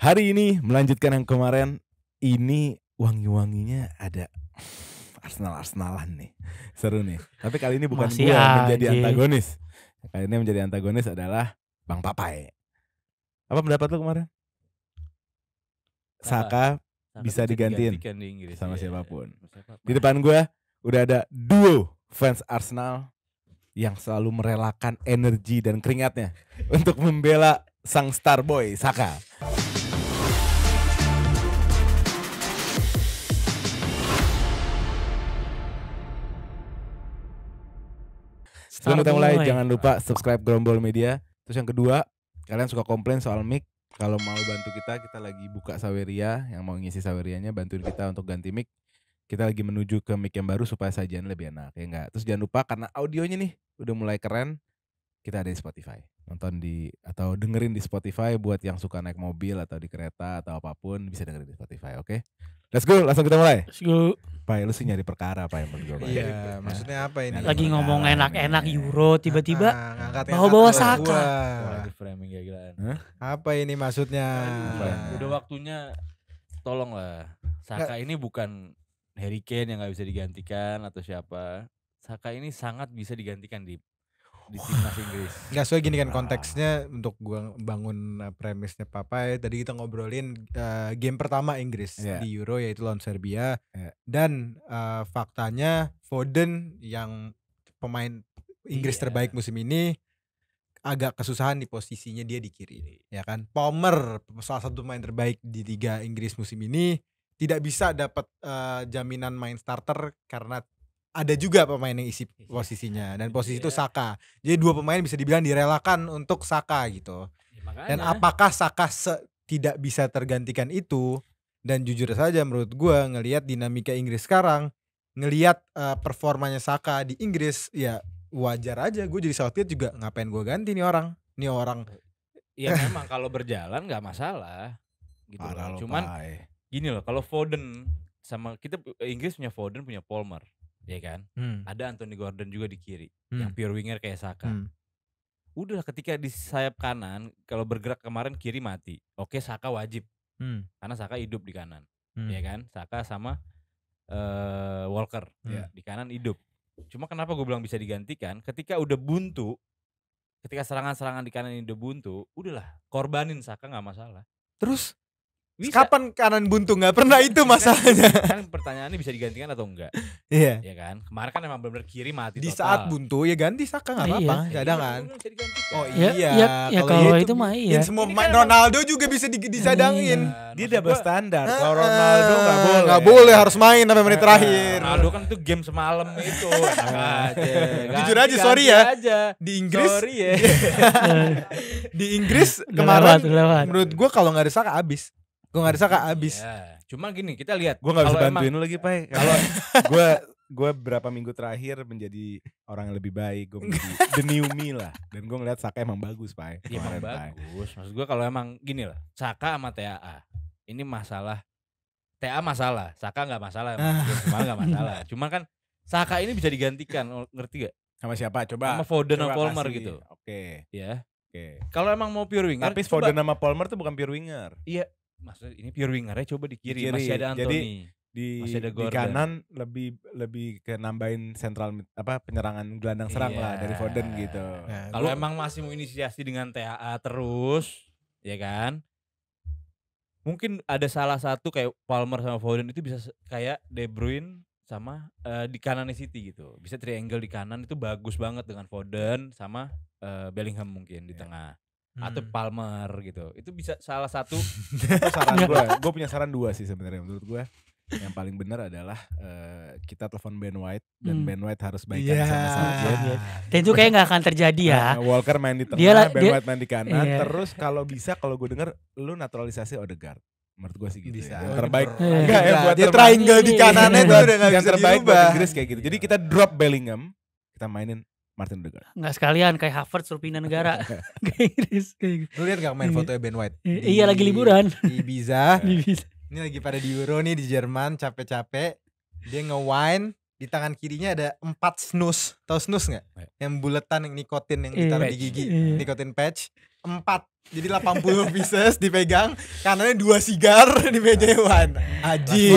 Hari ini melanjutkan yang kemarin, ini wangi-wanginya ada Arsenal-Arsenalan nih. Seru nih. Tapi kali ini bukan Masih gue yang menjadi antagonis. Kali ini menjadi antagonis adalah Bang Papai. Apa pendapat lo kemarin? Saka, Saka bisa digantiin di Inggris, sama iya. siapapun. siapapun. Di depan gue udah ada duo fans Arsenal yang selalu merelakan energi dan keringatnya untuk membela sang star boy Saka. Sebelum kita mulai, mulai, jangan lupa subscribe Grombol Media. Terus yang kedua, kalian suka komplain soal mic, kalau mau bantu kita, kita lagi buka Saweria. Yang mau ngisi Sawerianya, bantuin kita untuk ganti mic. Kita lagi menuju ke mic yang baru supaya sajian lebih enak, ya enggak? Terus jangan lupa karena audionya nih udah mulai keren, kita ada di Spotify. Nonton di atau dengerin di Spotify buat yang suka naik mobil atau di kereta atau apapun bisa dengerin di Spotify, oke? Okay? Let's go, langsung kita mulai. Let's go. Pak, lu sih nyari perkara, Pak, yang menurut Iya, maksudnya apa ini? Lagi ngomong enak-enak euro tiba-tiba ah, bawa-bawa Saka. framing kayak Apa ini maksudnya? Ah. udah waktunya tolong lah. Saka ini bukan Harry Kane yang nggak bisa digantikan atau siapa. Saka ini sangat bisa digantikan di di timnas Inggris. Enggak soal gini kan konteksnya untuk gua bangun eh, premisnya Papa ya, tadi kita ngobrolin uh, game pertama Inggris yeah. di Euro yaitu lawan Serbia yeah. dan uh, faktanya Foden yang pemain Inggris yeah. terbaik musim ini agak kesusahan di posisinya dia di kiri ya kan Palmer salah satu pemain terbaik di tiga Inggris musim ini tidak bisa dapat uh, jaminan main starter karena ada juga pemain yang isi iya. posisinya dan posisi yeah. itu iya. Saka. Jadi dua pemain bisa dibilang direlakan untuk Saka gitu. Ya, dan apakah Saka tidak bisa tergantikan itu? Dan jujur saja menurut gue ngelihat dinamika Inggris sekarang, ngelihat uh, performanya Saka di Inggris ya wajar aja. Gue jadi Southgate juga ngapain gue ganti nih orang, nih orang. ya memang kalau berjalan nggak masalah gitu. Parah Cuman pai. gini loh kalau Foden sama kita Inggris punya Foden punya Palmer ya kan? Hmm. Ada Anthony Gordon juga di kiri, hmm. yang pure winger kayak Saka. Hmm. Udah ketika di sayap kanan, kalau bergerak kemarin kiri mati. Oke, Saka wajib. Hmm. Karena Saka hidup di kanan. Iya hmm. Ya kan? Saka sama uh, Walker hmm. di kanan hidup. Cuma kenapa gue bilang bisa digantikan? Ketika udah buntu, ketika serangan-serangan di kanan ini udah buntu, udahlah korbanin Saka nggak masalah. Terus bisa. Kapan kanan buntu nggak pernah itu masalahnya. Kan, kan pertanyaannya bisa digantikan atau enggak? Iya. yeah. Ya kan? Kemarin kan emang benar-benar kiri mati Di saat buntu ya ganti Saka nggak ah, apa-apa, iya. kadang iya, kan. Oh ya, iya. Ya, ya, ya kalau itu, itu mah iya. Semua kan Ronaldo juga bisa di, Iya. Nah, Dia double standar. kalau ah, Ronaldo nggak boleh. Nggak boleh harus main sampai menit terakhir. Ronaldo kan itu game semalam itu. Nah, aja. Jujur aja sorry ya. Di Inggris. Sorry ya. di Inggris kemarin menurut gue kalau nggak ada Saka habis. Gue gak saka iya, abis. yeah. Cuma gini kita lihat. Gue gak bisa bantuin lu lagi Pai. Kalau gue gue berapa minggu terakhir menjadi orang yang lebih baik gue menjadi the new me lah dan gue ngeliat Saka emang bagus pak ya, emang bagus maksud gue kalau emang gini lah Saka sama TAA ini masalah TA masalah Saka nggak masalah cuma ah. nggak masalah cuma kan Saka ini bisa digantikan oh, ngerti gak sama siapa coba sama Foden sama Palmer kasih. gitu oke okay. ya Oke. Okay. Kalau emang mau pure winger, tapi Foden sama Palmer tuh bukan pure winger. Iya, maksudnya ini pure wingernya coba di kiri, kiri. masih ada Anthony. Jadi, di, di kanan lebih lebih ke nambahin sentral apa penyerangan gelandang serang iya. lah dari Foden gitu. Nah, Kalau emang masih mau inisiasi dengan TAA terus, ya kan? Mungkin ada salah satu kayak Palmer sama Foden itu bisa kayak De Bruyne sama uh, di kanan City gitu. Bisa triangle di kanan itu bagus banget dengan Foden sama uh, Bellingham mungkin di iya. tengah hmm. atau Palmer gitu. Itu bisa salah satu saran gue. Gue punya saran dua sih sebenarnya menurut gue. Yang paling benar adalah uh, kita telepon Ben White dan hmm. Ben White harus baikkan yeah. sama sama iya. Yeah. Dan itu kayak nggak akan terjadi ya. Nah, Walker main di tengah, dia, lah, Ben dia, White main di kanan. Yeah. Terus kalau bisa kalau gue denger lu naturalisasi Odegaard menurut gue sih gitu bisa. ya. Yang terbaik. Iya. Enggak ya iya. buat dia triangle di kanannya itu udah yang bisa terbaik buat Inggris kayak gitu. Jadi kita drop Bellingham, kita mainin Martin Odegaard. Enggak sekalian kayak Harvard suruh pindah negara kayak Inggris. Gitu gitu. Lu lihat gak main iya. fotonya Ben White? Di, iya lagi liburan. Di Ibiza. Ini lagi pada di Euro nih di Jerman capek-capek. Dia nge wine. di tangan kirinya ada empat snus. tau snus nggak? Iya. Yang buletan yang nikotin yang iya. ditaruh di gigi, nikotin patch. Empat jadi 80 pieces dipegang, kanannya dua sigar di meja Iwan. Aji.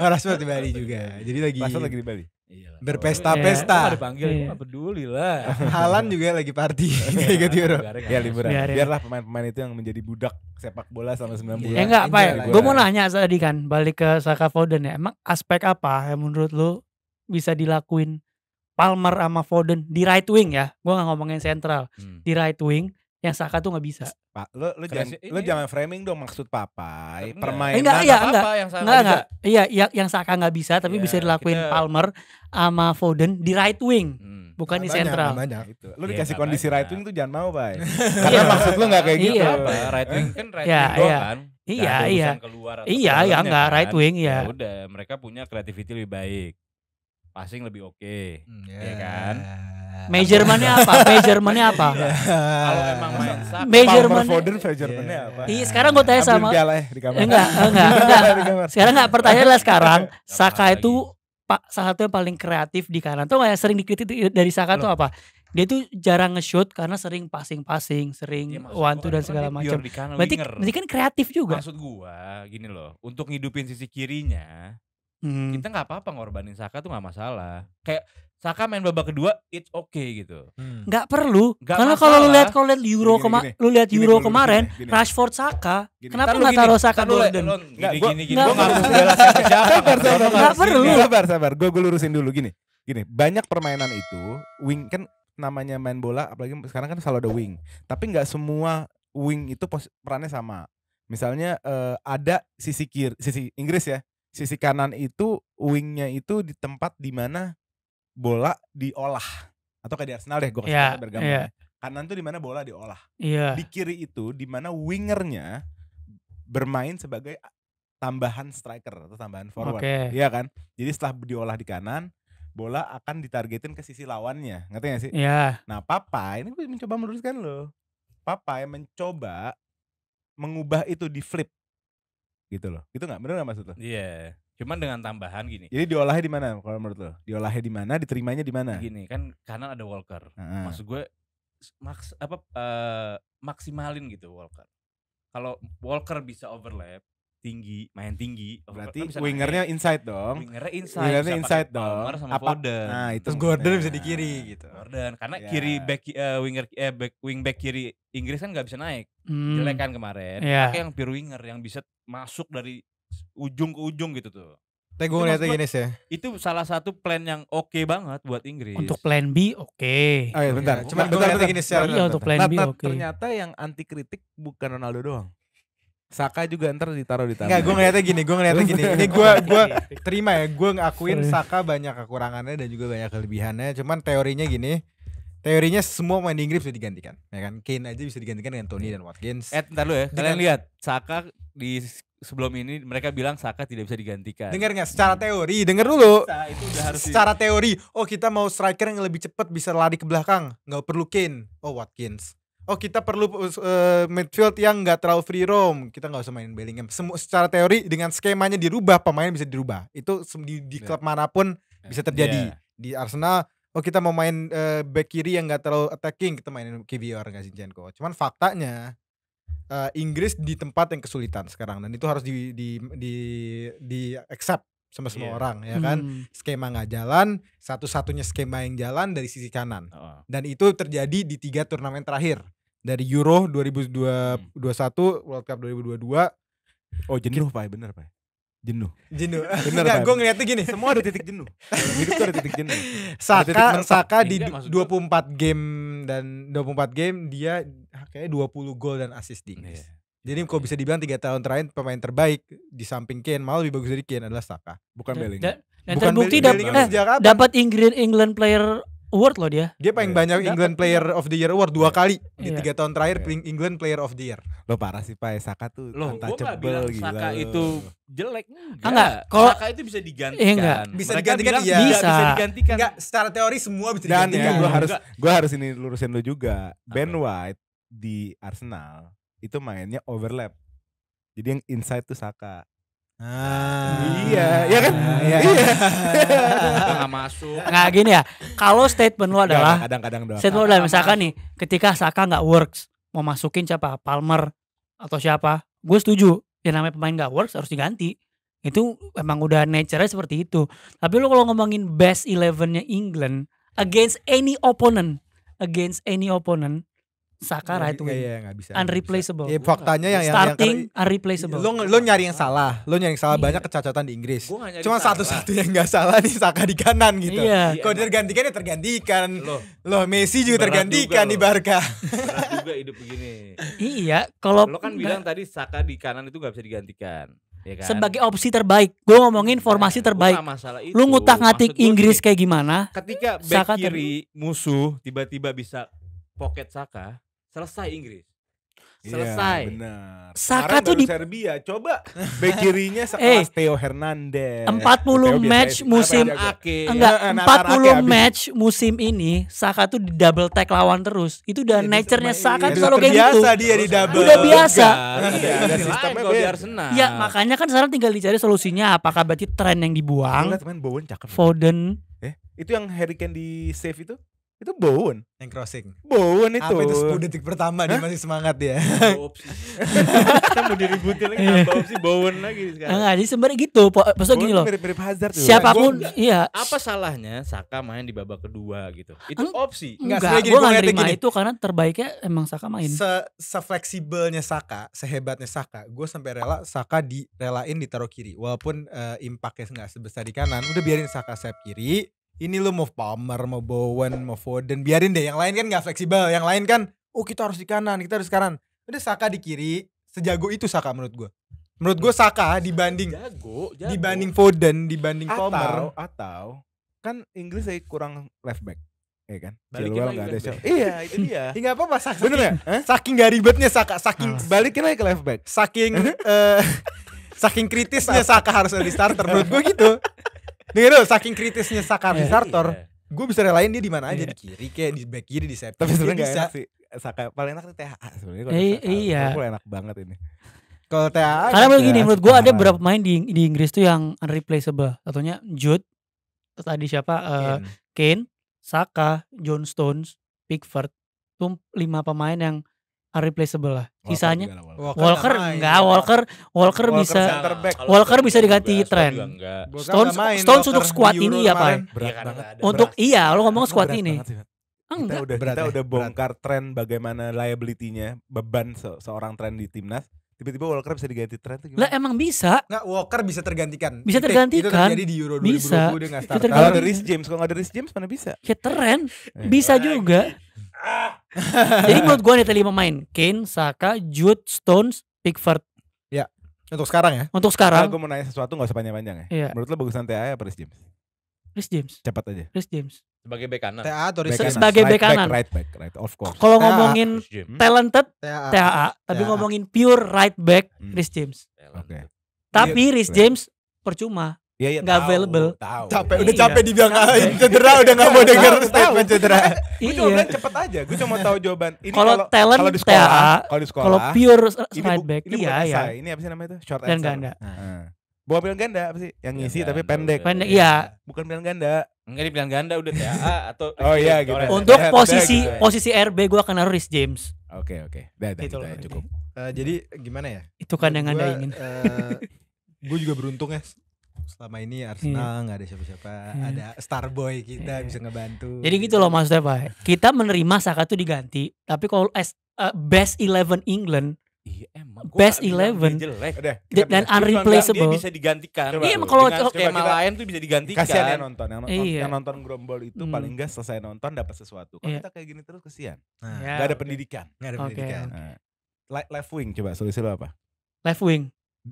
Oh, Rashford di Bali oh, juga. Jadi lagi Rashford lagi di Bali. Iyalah. Berpesta-pesta. Ya, panggil, iya. iya. peduli lah. Halan juga lagi party iya, kayak gitu ya. Ya liburan. Biar, Biarlah pemain-pemain itu yang menjadi budak sepak bola selama 9 iya. bulan. Ya eh, enggak, Pak. Gue mau nanya tadi kan balik ke Saka Foden ya. Emang aspek apa yang menurut lu bisa dilakuin Palmer sama Foden di right wing ya. Gue gak ngomongin sentral. Hmm. Di right wing yang Saka tuh nggak bisa. Pak, lu lo jangan lu jangan framing dong maksud papa. Permainan eh, enggak, iya, enggak, apa yang Saka enggak, Iya, yang, yang Saka nggak bisa tapi yeah, bisa dilakuin kita... Palmer sama Foden di right wing. Hmm. Bukan di sentral. Itu. Lu iya, dikasih kondisi kondisi right wing tuh jangan mau, Bay. Karena iya. maksud lu nggak kayak gitu. Iya, right wing kan right iya, wing doang kan. Iya, iya. iya, iya enggak ya right kan. wing ya. Udah, mereka punya creativity lebih baik passing lebih oke, okay, hmm, iya yeah. ya kan? Measurementnya apa? Measurementnya apa? Iya. Kalau emang main sak, measurement Foden apa? Iya, sekarang gue tanya sama. Piala ya, Enggak, enggak, enggak. sekarang enggak pertanyaan lah sekarang. Saka itu pak salah satu yang paling kreatif di kanan. Tuh yang sering dikritik dari Saka itu tuh apa? Dia tuh jarang nge-shoot karena sering passing-passing, sering ya, one two dan kan segala macam. Berarti, berarti kan kreatif juga. Maksud gua gini loh, untuk ngidupin sisi kirinya, Hmm. Kita nggak apa-apa ngorbanin Saka tuh nggak masalah. Kayak Saka main babak kedua, it's okay gitu. Hmm. Nggak hmm. perlu. Gak Karena kalau lu lihat kalau lihat Euro kemarin kema- lu lihat Euro gini, kemarin, gini, gini. Rashford Saka, gini. kenapa nggak taruh Saka dulu dan nggak perlu. Nggak perlu. Sabar sabar. Gue gue lurusin dulu gini. Gini, banyak permainan itu wing kan namanya main bola apalagi sekarang kan selalu ada wing. Tapi nggak semua wing itu perannya sama. Misalnya uh, ada sisi kiri, sisi Inggris ya, sisi kanan itu wingnya itu di tempat di mana bola diolah atau kayak di Arsenal deh gue kasih yeah, bergambar iya. yeah. kanan tuh di mana bola diolah yeah. di kiri itu di mana wingernya bermain sebagai tambahan striker atau tambahan forward okay. iya kan jadi setelah diolah di kanan bola akan ditargetin ke sisi lawannya ngerti gak sih yeah. nah papa ini gue mencoba meluruskan loh papa yang mencoba mengubah itu di flip gitu loh. Gitu nggak? menurut nggak maksud lo? Iya. Yeah. Cuman hmm. dengan tambahan gini. Jadi diolahnya di mana kalau menurut lo? Diolahnya di mana? Diterimanya di mana? Gini kan kanan ada Walker. Uh -huh. Maksud gue maks apa uh, maksimalin gitu Walker. Kalau Walker bisa overlap tinggi, main tinggi. Berarti kan wingernya inside dong. Wingernya inside. Wingernya inside dong. Sama apa? Foden. Nah, itu Terus Gordon bisa di kiri gitu. Gordon karena yeah. kiri back uh, winger eh back wing back kiri Inggris kan nggak bisa naik. Hmm. Jelek kan kemarin. Yeah. Pakai yang pure winger yang bisa masuk dari ujung ke ujung gitu tuh. Tapi gue ngeliatnya gini sih. Ya. Itu salah satu plan yang oke okay banget buat Inggris. Untuk plan B oke. Okay. Oh iya, iya bentar. Cuma gue ngeliatnya gini sih. Iya untuk plan B Okay. Ternyata yang anti kritik bukan Ronaldo doang. Saka juga ntar ditaruh di tangan. Enggak, gue ngeliatnya gini, gue ngeliatnya gini. Ini gue gue terima ya, gue ngakuin Saka banyak kekurangannya dan juga banyak kelebihannya. Cuman teorinya gini, teorinya semua main di Inggris bisa digantikan ya kan Kane aja bisa digantikan dengan Tony iya. dan Watkins eh ntar lu ya kalian lihat Saka di sebelum ini mereka bilang Saka tidak bisa digantikan dengar nggak secara teori dengar dulu nah, itu udah harus secara di... teori oh kita mau striker yang lebih cepat bisa lari ke belakang nggak perlu Kane oh Watkins oh kita perlu uh, midfield yang nggak terlalu free roam kita nggak usah main Bellingham Semu secara teori dengan skemanya dirubah pemain bisa dirubah itu di, di iya. klub manapun iya. bisa terjadi yeah. di Arsenal oh kita mau main uh, back kiri yang gak terlalu attacking kita mainin KVR gak Zinchenko cuman faktanya uh, Inggris di tempat yang kesulitan sekarang dan itu harus di di di, di accept sama semua yeah. orang ya kan hmm. skema nggak jalan satu-satunya skema yang jalan dari sisi kanan oh. dan itu terjadi di tiga turnamen terakhir dari Euro 2021 hmm. World Cup 2022 oh jenuh pak ya? bener pak ya? jenuh jenuh bener Nggak, gue ngeliatnya gini semua ada titik jenuh hidup tuh ada titik jenuh Saka titik Saka di Enggak, puluh gue. game dan 24 game dia ah, kayaknya 20 gol dan assist di Inggris yeah. Jadi yeah. bisa dibilang tiga tahun terakhir pemain terbaik di samping Kane malah lebih bagus dari Kane adalah Saka, bukan Bellingham. Dan, terbukti eh, dapat eh, dapat England player award loh dia. Dia paling yeah. banyak England Player of the Year award dua iya. kali yeah. di iya. tiga tahun terakhir yeah. Iya. England Player of the Year. Lo parah sih Pak ya. Saka tuh lo, bilang gitu. Saka itu jelek enggak. enggak. Ah, Kalau Saka itu bisa digantikan. Eh, enggak. Bisa Mereka digantikan bilang, iya. Bisa. bisa digantikan. Enggak, secara teori semua bisa Dan ya, digantikan. Dan ya, gue harus gua harus ini lurusin lo juga. Ben White di Arsenal itu mainnya overlap. Jadi yang inside tuh Saka Ah, iya, iya kan? Iya. iya. iya. masuk. Enggak gini ya. Kalau statement lu adalah kadang-kadang doang. Statement lu adalah misalkan nih, ketika Saka nggak works, mau masukin siapa? Palmer atau siapa? Gue setuju. Yang namanya pemain nggak works harus diganti. Itu emang udah nature seperti itu. Tapi lu kalau ngomongin best 11-nya England against any opponent, against any opponent, Saka iya, right itu iya, iya, bisa, unreplaceable. Ya, faktanya yang starting yang, yang, unreplaceable. Lo lo nyari yang salah, lo nyari yang salah iya. banyak kecacatan di Inggris. Cuma satu-satu yang gak salah nih Saka di kanan gitu. Iya. Kalau tergantikan ya tergantikan. Lo lo Messi juga tergantikan juga, di Barca. juga hidup begini. iya, kalau lo kan bilang tadi Saka di kanan itu gak bisa digantikan. Ya kan? Sebagai opsi terbaik, gue ngomongin formasi nah, terbaik. Masalah itu. Lu ngutak ngatik Inggris kayak gimana? Ketika back Saka kiri musuh tiba-tiba bisa pocket Saka, selesai Inggris iya, selesai. Ya, Saka tuh di Serbia. Coba bek kirinya sekelas eh, Theo Hernandez. 40 match musim iya, Ake. Enggak, ya, 40 match musim ini Saka tuh di double tag lawan terus. Itu udah ya, nature-nya Saka iya, tuh kalau kayak gitu. Biasa dia di Udah biasa. Iya, Ya, makanya kan sekarang tinggal dicari solusinya apakah berarti tren yang dibuang. Enggak, Bowen cakep. Foden. Eh, itu yang Hurricane di save itu? itu Bowen yang crossing Bowen itu apa itu 10 detik pertama Hah? dia masih semangat dia kita mau diributin lagi apa opsi Bowen lagi sekarang enggak jadi sebenarnya gitu pas gini loh mirip-mirip Hazard siapapun iya apa salahnya Saka main di babak kedua gitu itu Eng, opsi enggak, enggak gue gak terima gini. itu karena terbaiknya emang Saka main Se fleksibelnya Saka sehebatnya Saka gue sampai rela Saka direlain ditaruh kiri walaupun uh, impactnya nggak sebesar di kanan udah biarin Saka sayap kiri ini lu mau Palmer, mau Bowen, mau Foden, biarin deh. Yang lain kan gak fleksibel, yang lain kan, oh kita harus di kanan, kita harus di kanan. Udah Saka di kiri, sejago itu Saka menurut gue. Menurut gue Saka dibanding jago, jago. dibanding Foden, dibanding atau, Palmer. Atau kan Inggris saya kurang left back. Iya kan? Balikin lagi gak ada siapa. Iya, itu dia. Iya apa apa saking, Bener ya? Saking gak ribetnya Saka, saking ah. balikin lagi ke left back. Saking uh, saking kritisnya Saka harus ada di starter menurut gue gitu. Dengar dulu, saking kritisnya Saka iya. Sartor, iya. gue bisa relain dia di mana aja iya. di kiri kayak di back kiri di set. Tapi sebenarnya bisa sih. Saka paling enak tuh THA sebenarnya iya. paling enak banget ini. Kalau THA Karena begini menurut gue ada beberapa main di di Inggris tuh yang unreplaceable. Satunya Jude, tadi siapa? Eh, Kane. Saka, John Stones, Pickford. tuh lima pemain yang unreplaceable lah. Sisanya Walker, Walker enggak, Walker Walker, Walker bisa Walker bisa diganti tren. Stone Stone untuk squad ini ya, Pak. Untuk iya, lo ngomong squad ini. Ah, enggak. Kita ya. udah, kita udah bongkar tren bagaimana liability-nya, beban seorang tren di timnas. Tiba-tiba Walker bisa diganti Trent tuh gimana? Lah emang bisa. Nggak, Walker bisa tergantikan. Bisa eh, tergantikan. Itu terjadi di Euro 2020 bisa. Kalau ada Rhys James, kalau nggak ada Rhys James mana bisa? Ya Trent eh. bisa juga. Jadi menurut gue nih tadi main Kane, Saka, Jude, Stones, Pickford. Ya. Untuk sekarang ya. Untuk sekarang. Nah, gue mau nanya sesuatu nggak usah panjang-panjang ya. ya. Menurut lo bagusan TAA apa Rhys James? Rhys James. Cepat aja. Rhys James. Sebagai bek kanan. TAA atau Rizky? Sebagai bek right kanan. Back, right back, right of course. Kalau ngomongin talented TAA, tapi ngomongin pure right back hmm. Rhys James. Oke. Okay. Tapi iya, Rhys iya. James percuma. Iya, iya, gak available. Tahu. Capek, udah iya. capek dibilang ah, cedera, udah gak mau iya. denger statement cedera. Gue cuma bilang cepet aja, gue cuma tahu jawaban. Ini kalau talent kalau di sekolah, kalau di sekolah, kalau pure right back, iya, iya. Ini apa sih namanya itu? Short Dan gak ada bawa pilihan ganda apa sih? Yang ngisi tapi pendek. Pendek iya. Bukan pilihan ganda. Enggak di pilihan ganda udah TAA atau Oh iya gitu. Untuk posisi gitu ya. posisi RB gua akan naruh Rhys James. Oke oke. Dah dah gitu cukup. Eh, jadi gimana ya? Itu kan yang Anda ingin. Eh, gue juga beruntung ya selama ini Arsenal hmm. nggak hmm. ada siapa-siapa, hmm. ada Starboy kita hmm. bisa ngebantu. Jadi gitu loh maksudnya Pak. Kita menerima Saka tuh diganti, tapi kalau as uh, best eleven England best eleven dan bilang, unreplaceable dia bisa digantikan iya yeah, kalau kayak okay, tuh bisa digantikan kasihan yang nonton yang nonton, iya. nonton grombol itu hmm. paling enggak selesai nonton dapat sesuatu kalau yeah. kita kayak gini terus kasihan, nah, yeah, gak ada okay. pendidikan gak ada pendidikan okay. Nah, left wing coba solusi lo apa left wing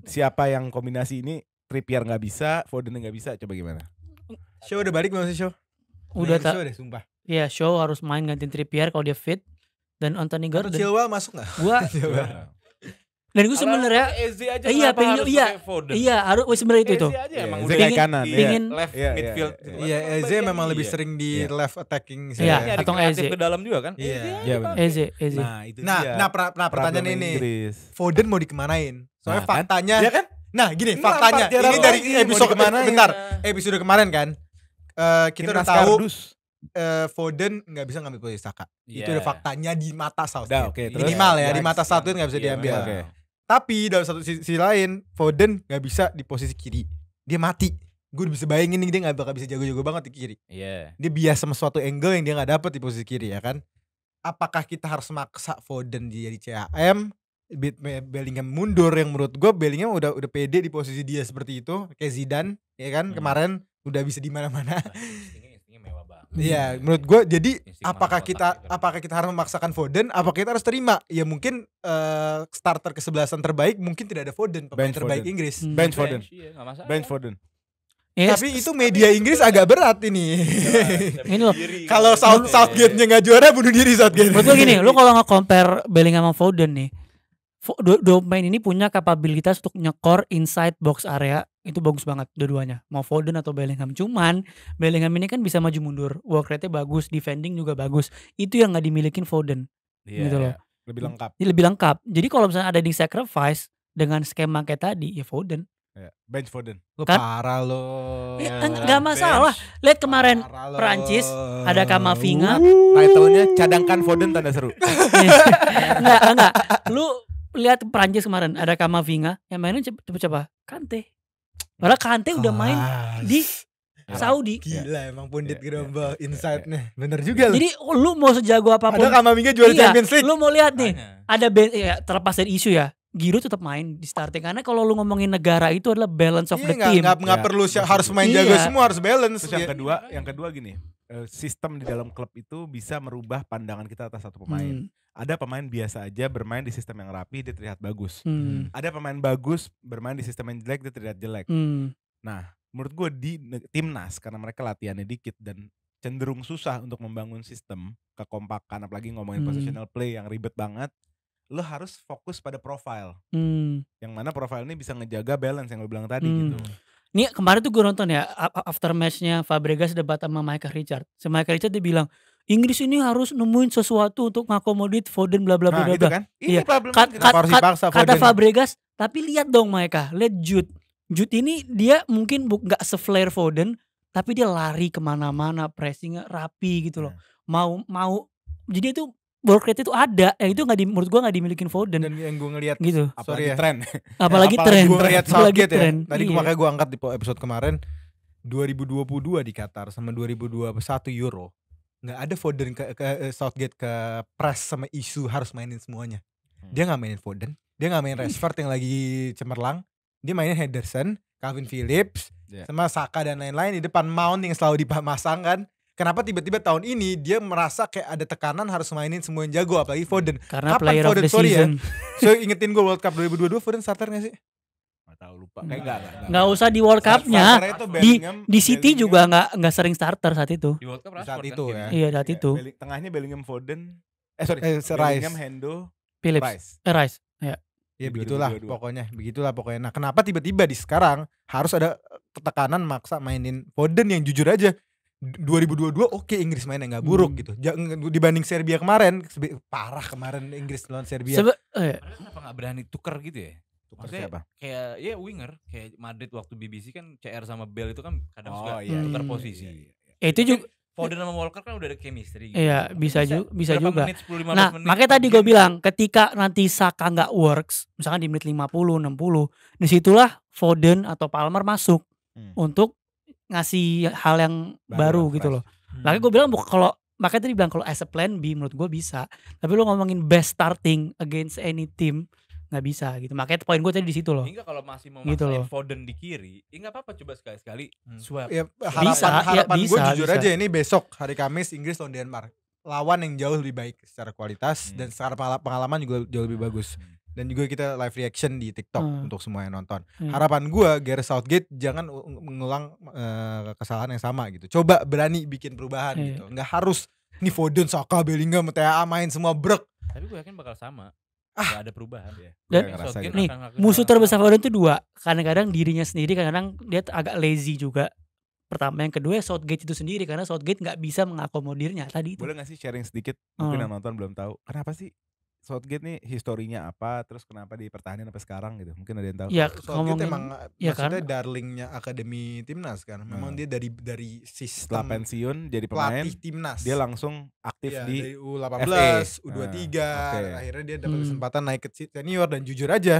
siapa yang kombinasi ini Trippier nggak bisa Foden nggak bisa coba gimana show udah balik belum sih show udah tak show sumpah Iya, show harus main gantiin Trippier kalau dia fit dan Anthony Gordon. Atau masuk nggak? Gua Dan gue sebenarnya iya pengen iya iya, iya. Gitu. iya iya harus sebenarnya itu itu. Eze kayak kanan. Pingin left midfield. Iya gitu. Eze memang lebih sering di left attacking sih. ya atau Eze ke dalam juga kan? Iya. Eze Eze. Nah itu Nah nah, nah pertanyaan ini Foden mau dikemanain? Soalnya nah, kan? faktanya Iya kan? Nah gini nah, faktanya ini dari episode kemana? Bentar episode kemarin kan eh, kita udah tahu uh, Foden nggak bisa ngambil posisi Saka. Yeah. Itu udah faktanya di mata Southgate. Nah, okay, terus, Minimal ya, ya di mata Southgate nggak bisa yeah, diambil. Okay. Tapi dalam satu sisi lain, Foden nggak bisa di posisi kiri. Dia mati. Gue bisa bayangin nih dia nggak bakal bisa jago-jago banget di kiri. Iya. Yeah. Dia biasa sama suatu angle yang dia nggak dapet di posisi kiri ya kan. Apakah kita harus maksa Foden jadi CAM? Bellingham mundur yang menurut gue Bellingham udah udah pede di posisi dia seperti itu kayak Zidane ya kan hmm. kemarin udah bisa di mana-mana. Iya, hmm. menurut gue jadi Instinct apakah kita gitu. apakah kita harus memaksakan Foden? Apakah kita harus terima? Ya mungkin uh, starter kesebelasan terbaik mungkin tidak ada Foden pemain Bench terbaik Foden. Inggris. Hmm. Bench Foden. Bench, Foden. Iya, yes. Tapi itu media Inggris agak berat ini. ini loh. Kalau South Southgate-nya ya. nggak juara bunuh diri Southgate. Betul gini, lu kalau nggak compare Bellingham sama Foden nih, dua pemain ini punya kapabilitas untuk nyekor inside box area itu bagus banget dua-duanya mau Foden atau Bellingham cuman Bellingham ini kan bisa maju mundur work rate-nya bagus defending juga bagus itu yang nggak dimilikin Foden yeah, gitu loh yeah. lebih lengkap jadi lebih lengkap jadi kalau misalnya ada di sacrifice dengan skema kayak tadi ya Foden yeah. bench Foden lo kan? parah lo ya, nggak masalah lihat kemarin Prancis ada Kamavinga uh. title-nya cadangkan Foden tanda seru nggak nggak lu lihat Prancis kemarin ada Kamavinga yang mainin coba coba Kante Padahal Kante udah main di ya. Saudi. Gila emang pundit ya, ya, gerombol yeah, insightnya. Yeah, Bener juga loh. Jadi lu mau sejago apapun. Ada Kamavinga juara iya, Champions League. Lu mau lihat nih. Ada ben, ya, terlepas dari isu ya. Giro tetap main di starting karena kalau lu ngomongin negara itu adalah balance of iya, the gak, team. Enggak gak ya. perlu iya. harus main iya. jago semua harus balance. Terus yang kedua, yang kedua gini, eh, sistem di dalam klub itu bisa merubah pandangan kita atas satu pemain. Hmm. Ada pemain biasa aja bermain di sistem yang rapi dia terlihat bagus. Hmm. Ada pemain bagus bermain di sistem yang jelek dia terlihat jelek. Hmm. Nah, menurut gue di timnas karena mereka latihannya dikit dan cenderung susah untuk membangun sistem kekompakan apalagi ngomongin hmm. positional play yang ribet banget lo harus fokus pada profile hmm. yang mana profile ini bisa ngejaga balance yang lo bilang tadi hmm. gitu Nih kemarin tuh gue nonton ya after matchnya Fabregas debat sama Michael Richard Si Michael Richard dia bilang Inggris ini harus nemuin sesuatu untuk ngakomodit Foden bla bla bla nah, gitu Kan? Ini iya. problem kat, kan? kat, kat, kata Fabregas, tapi lihat dong mereka, lihat Jude. Jude ini dia mungkin nggak seflare Foden, tapi dia lari kemana-mana, pressingnya rapi gitu loh. Iya. Mau mau jadi itu work rate itu ada yang itu nggak di menurut gue nggak dimiliki Foden dan yang gue ngelihat gitu apalagi ya. tren apalagi, tren gue ngelihat Southgate ya tren. tadi iya. makanya gue angkat di episode kemarin 2022 di Qatar sama 2021 Euro nggak ada Foden ke, ke eh, Southgate ke press sama isu harus mainin semuanya hmm. dia nggak mainin Foden dia nggak mainin Rashford yang lagi cemerlang dia mainin Henderson Calvin Phillips yeah. sama Saka dan lain-lain di depan Mount yang selalu dipasang kan kenapa tiba-tiba tahun ini dia merasa kayak ada tekanan harus mainin semua yang jago apalagi hmm, Foden. Karena Kapan player Foden, of the ya? season. Ya? So ingetin gue World Cup 2022 Foden starter gak sih? Gak tahu lupa. Kayak enggak, enggak, eh, usah di World Cup-nya. Di di City Bellingham. juga enggak enggak sering starter saat itu. Di World Cup di saat kan itu ya. Iya, saat iya. itu. Ya, tengahnya Bellingham Foden. Eh sorry, eh, Bellingham Hendo Phillips. Rice. Eh, Rice. Ya. Ya begitulah pokoknya, begitulah pokoknya. Nah, kenapa tiba-tiba di sekarang harus ada eh, tekanan maksa mainin Foden yang jujur aja 2022 oke okay, Inggris mainnya nggak buruk hmm. gitu. Dibanding Serbia kemarin parah kemarin Inggris lawan Serbia. Sebe eh. Kenapa nggak berani tuker gitu ya? Tuker Kayak ya winger kayak Madrid waktu BBC kan CR sama Bell itu kan kadang oh, suka iya, tuker iya, posisi. Iya, iya, iya. Ya, Itu juga Foden sama Walker kan udah ada chemistry gitu. Iya, bisa, bisa juga, bisa juga. Menit, 10, nah, menit, makanya tadi gue bilang ketika nanti Saka nggak works, misalkan di menit 50, 60, disitulah Foden atau Palmer masuk hmm. untuk ngasih hal yang baru, baru gitu loh. Hmm. Makanya gue bilang kalau makanya tadi bilang kalau as a plan B menurut gue bisa. Tapi lo ngomongin best starting against any team nggak bisa gitu. Makanya poin gue tadi di situ loh. Enggak iya, kalau masih mau gitu loh. Foden di kiri, ya apa-apa coba sekali-sekali hmm. swap. Ya, harapan, bisa, harapan ya, gue jujur bisa. aja ini besok hari Kamis Inggris lawan Denmark lawan yang jauh lebih baik secara kualitas hmm. dan secara pengalaman juga jauh lebih hmm. bagus. Hmm dan juga kita live reaction di TikTok hmm. untuk semua yang nonton. Hmm. Harapan gua Gareth Southgate jangan mengulang uh, kesalahan yang sama gitu. Coba berani bikin perubahan hmm. gitu. nggak harus nih Foden, Saka, Bellingham, TAA main semua brek. Tapi gue yakin bakal sama. Ah. Gak ada perubahan ya. Dan gitu. nih, musuh terbesar Foden itu dua. Kadang-kadang dirinya sendiri, kadang-kadang dia agak lazy juga pertama yang kedua Southgate itu sendiri karena Southgate nggak bisa mengakomodirnya tadi itu. boleh gak sih sharing sedikit mungkin hmm. yang nonton belum tahu kenapa sih Southgate nih historinya apa, terus kenapa dipertahankan sampai sekarang gitu? Mungkin ada yang tahu. Ya, Southgate emang eh, ya kan? maksudnya kan? darlingnya akademi timnas kan. Memang hmm. dia dari dari sistem setelah pensiun jadi pemain timnas. Dia langsung aktif ya, di dari U18, FA. U23, hmm, okay. akhirnya dia dapat hmm. kesempatan hmm. naik ke senior dan jujur aja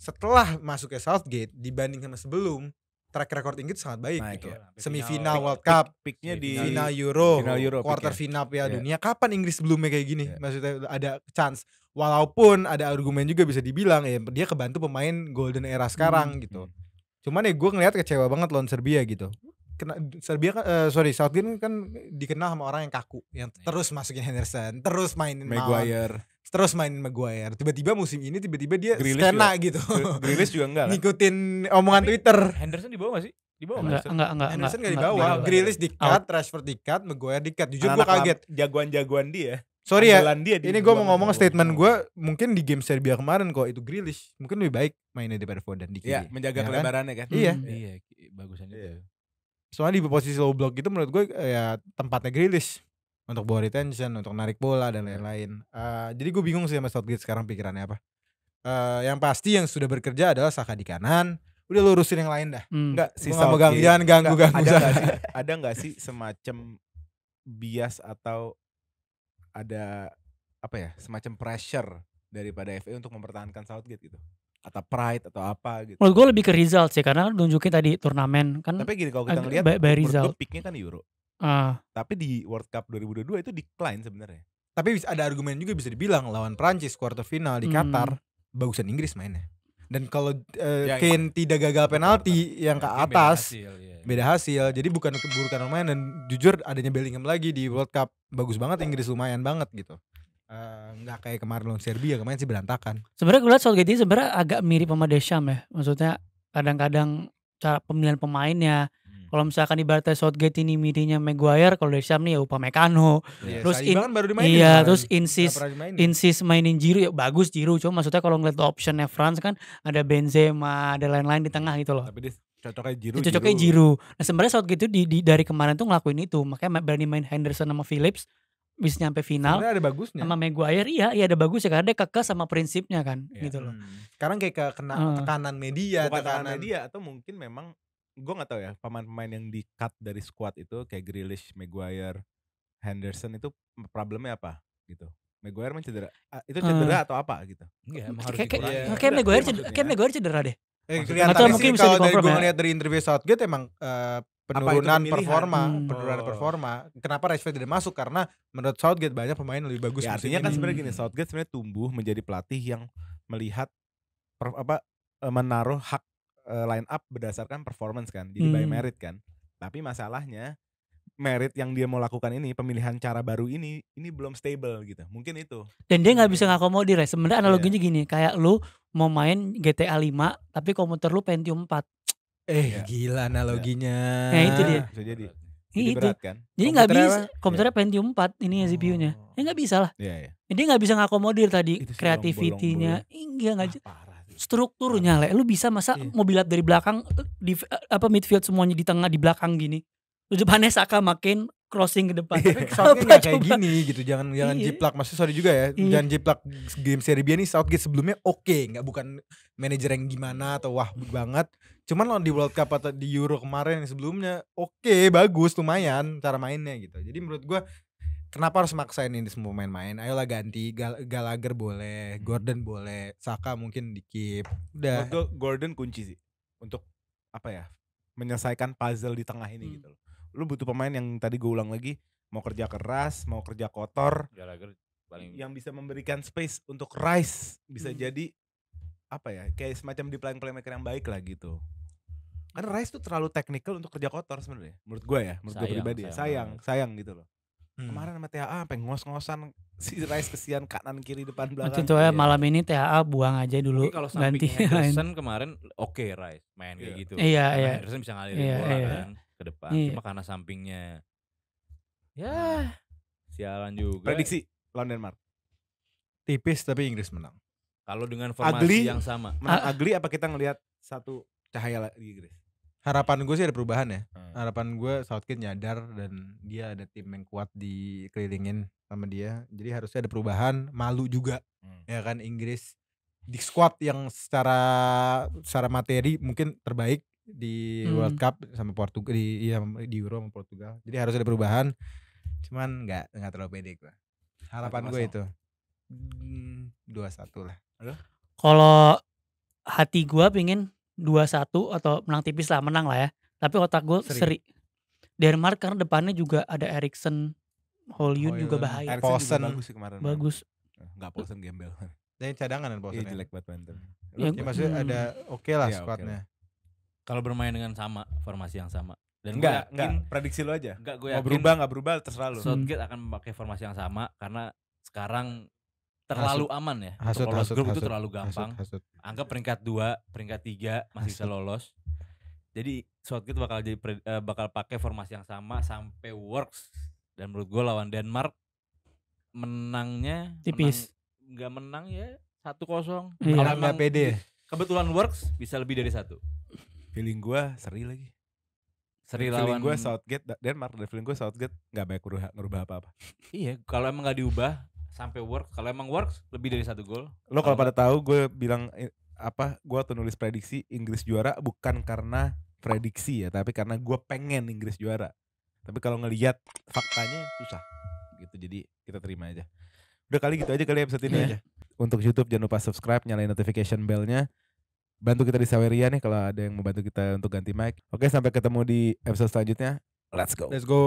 setelah masuk ke Southgate dibanding sama sebelum track record Inggris sangat baik Naik, gitu. Ya. Semifinal pick, World Cup, picknya di final Euro, final Euro quarter ya. final Piala ya. Dunia. Kapan Inggris sebelumnya kayak gini? Ya. Maksudnya ada chance walaupun ada argumen juga bisa dibilang ya dia kebantu pemain golden era hmm, sekarang gitu. hmm. gitu cuman ya gue ngeliat kecewa banget lawan Serbia gitu kena Serbia kan uh, sorry Southgate kan dikenal sama orang yang kaku yang iya. terus masukin Henderson terus mainin Maguire Mount, terus main Maguire tiba-tiba musim ini tiba-tiba dia Grealish skena juga. gitu Grealish juga enggak kan? ngikutin omongan Tapi Twitter Henderson dibawa bawah gak sih di bawah enggak enggak enggak Henderson enggak, enggak, enggak, enggak di bawah Grealish di cut Rashford di cut Maguire di cut jujur nah, gue kaget jagoan-jagoan dia Sorry ya. Dia ini gue mau ngomong statement gue mungkin di game Serbia kemarin kok itu Grealish mungkin lebih baik mainnya daripada Foden di kiri. Iya, menjaga ya kan? kelebarannya kan. kan? Hmm, iya. Iya, bagusannya. iya. Soalnya di posisi low block itu menurut gue eh, ya tempatnya Grealish untuk bawa retention, untuk narik bola dan iya. lain-lain. Uh, jadi gue bingung sih sama Southgate sekarang pikirannya apa. Uh, yang pasti yang sudah bekerja adalah Saka di kanan, udah lurusin yang lain dah. Hmm. Enggak, si Southgate. jangan ganggu ganggu. Ada nggak ada nggak sih semacam bias atau ada apa ya semacam pressure daripada FA untuk mempertahankan Southgate gitu atau pride atau apa gitu. Menurut gue lebih ke result sih karena kan nunjukin tadi turnamen kan. Tapi gini kalau kita ngelihat by, by picknya kan Euro. Uh. Tapi di World Cup 2022 itu decline sebenarnya. Tapi ada argumen juga bisa dibilang lawan Prancis quarter final di hmm. Qatar bagusan Inggris mainnya dan kalau uh, ya, Kane ya. tidak gagal penalti ya, yang ke atas beda hasil, ya, ya. beda hasil jadi bukan keburukan lumayan dan jujur adanya Bellingham lagi di World Cup bagus banget Inggris lumayan banget gitu eh, nggak uh, kayak kemarin lawan Serbia kemarin sih berantakan sebenarnya gue lihat Southgate ini sebenarnya agak mirip sama Desham ya maksudnya kadang-kadang cara pemilihan pemainnya kalau misalkan ibaratnya Southgate ini midinya Maguire, kalau dari Sam nih ya Upamecano. Yeah. Terus in, baru dimainin iya, kan? terus Insis Insis mainin Jiru ya bagus Jiru, cuma maksudnya kalau ngeliat optionnya France kan ada Benzema, ada lain-lain di tengah gitu loh. Tapi dia cocoknya Jiru. Dia cocoknya Jiru. Nah sebenarnya Southgate itu di, di, dari kemarin tuh ngelakuin itu, makanya berani main Henderson sama Phillips bisa nyampe final. Sebenernya ada bagusnya. Sama Maguire iya, iya ada bagus ya karena dia kekeh sama prinsipnya kan, yeah. gitu loh. Hmm. Sekarang kayak ke kena tekanan media, tekanan media atau mungkin memang gue nggak tahu ya pemain-pemain yang di cut dari squad itu kayak Grealish, Maguire, Henderson itu problemnya apa gitu? Maguire main cedera, itu cedera uh, atau apa gitu? Iya, iya McGuire iya kayak, Maguire cedera, deh. Eh, kelihatan atau mungkin bisa kalau dari gue ya? ngeliat dari interview Southgate emang uh, penurunan performa, hmm. penurunan performa. Kenapa Rashford tidak masuk karena menurut Southgate banyak pemain lebih bagus. Ya, artinya kan sebenarnya gini, Southgate sebenarnya tumbuh menjadi pelatih yang melihat apa eh, menaruh hak Eh, line up berdasarkan performance kan, jadi hmm. by merit kan. Tapi masalahnya merit yang dia mau lakukan ini, pemilihan cara baru ini, ini belum stable gitu. Mungkin itu. Dan dia nggak bisa ngakomodir ya. Sebenarnya iya. analoginya yeah. gini, kayak lu mau main GTA 5 tapi komputer lu Pentium 4. Eh, yeah. gila analoginya. Nah, itu dia. Bisa jadi. Jadi itu. berat kan? Jadi nggak bisa. Komputernya yeah. Pentium 4 ini ya oh. CPU-nya. Ya nggak bisa lah. Yeah, yeah. Jadi nggak bisa ngakomodir tadi kreativitinya. Iya nggak. Ah, strukturnya lah, lu bisa masa yeah. mobilat dari belakang di apa midfield semuanya di tengah di belakang gini lu depannya Saka makin crossing ke depan yeah. tapi kayak kayak gini gitu jangan jangan yeah. jiplak maksud sorry juga ya yeah. jangan jiplak game seri B ini Southgate sebelumnya oke okay. nggak bukan manajer yang gimana atau wah banget cuman lo di World Cup atau di Euro kemarin yang sebelumnya oke okay, bagus lumayan cara mainnya gitu jadi menurut gua kenapa harus maksain ini semua main-main ayolah ganti Gal Galager boleh hmm. Gordon boleh Saka mungkin dikip udah Menurut Gordon kunci sih untuk apa ya menyelesaikan puzzle di tengah ini hmm. gitu loh lu butuh pemain yang tadi gue ulang lagi mau kerja keras mau kerja kotor Galager paling yang bisa memberikan space untuk Rice bisa hmm. jadi apa ya kayak semacam di playing playmaker yang baik lah gitu karena hmm. Rice tuh terlalu teknikal untuk kerja kotor sebenarnya menurut gue ya menurut gue pribadi ya, sayang. sayang sayang gitu loh Hmm. Kemarin sama THA sampai ngos-ngosan si Rice kesian kanan kiri depan belakang. Itu ya malam ini THA buang aja dulu Tapi kalau ganti Henderson kemarin oke okay, Rice main kayak iya. gitu. Iya karena iya. Henderson bisa ngalirin iya, bola iya. kan ke depan. Iya. Cuma karena sampingnya ya hmm. sialan juga. Prediksi London Denmark. Tipis tapi Inggris menang. Kalau dengan formasi ugly, yang sama. Menang ah. ugly apa kita ngelihat satu cahaya di Inggris? harapan gue sih ada perubahan ya hmm. harapan gue Southgate nyadar dan dia ada tim yang kuat di dikelilingin sama dia jadi harusnya ada perubahan malu juga hmm. ya kan Inggris di squad yang secara secara materi mungkin terbaik di hmm. World Cup sama Portugal di ya, di Euro sama Portugal jadi harusnya ada perubahan cuman nggak nggak terlalu pede gue harapan gue itu hmm, dua satu lah kalau hati gue pingin dua satu atau menang tipis lah, menang lah ya. Tapi otak gue seri. seri. Denmark karena depannya juga ada Erikson, Holyun oh, juga iya. bahaya. Erikson bagus sih kemarin. Bagus. Eh, nggak Poulsen gembel. Dan cadangan kan Poulsen. Ya? jelek banget Banten. Ya, ya, maksudnya hmm. ada oke okay lah ya, squadnya. Okay. Kalau bermain dengan sama formasi yang sama. Dan enggak, yakin, enggak, prediksi lo aja. Enggak, gue yakin. Mau berubah enggak berubah terserah lo. Southgate hmm. akan memakai formasi yang sama karena sekarang terlalu hasut. aman ya. Hasut, lolos hasut, grup hasut, itu terlalu gampang. Hasut, hasut. Anggap peringkat 2, peringkat 3 masih hasut. bisa lolos. Jadi Southgate bakal jadi eh, bakal pakai formasi yang sama sampai works dan menurut gue lawan Denmark menangnya tipis. Enggak menang, menang ya satu kosong iya. Kalau nggak pede. Kebetulan works bisa lebih dari satu. Feeling gue seri lagi. Seri lawan gue Southgate Denmark dan feeling gue Southgate nggak banyak merubah apa-apa. iya, kalau emang nggak diubah sampai work. Kalau emang works lebih dari satu gol. Lo kalau pada tahu gue bilang eh, apa? Gue tuh nulis prediksi Inggris juara bukan karena prediksi ya, tapi karena gue pengen Inggris juara. Tapi kalau ngelihat faktanya susah gitu. Jadi kita terima aja. Udah kali gitu aja kali episode ini iya ya. aja. Untuk YouTube jangan lupa subscribe, nyalain notification bellnya. Bantu kita di Saweria nih kalau ada yang mau bantu kita untuk ganti mic. Oke, sampai ketemu di episode selanjutnya. Let's go. Let's go.